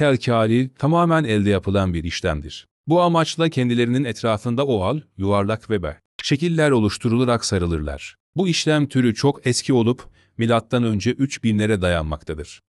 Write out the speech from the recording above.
terk hali tamamen elde yapılan bir işlemdir. Bu amaçla kendilerinin etrafında oval, yuvarlak ve be şekiller oluşturularak sarılırlar. Bu işlem türü çok eski olup MÖ 3000'lere dayanmaktadır.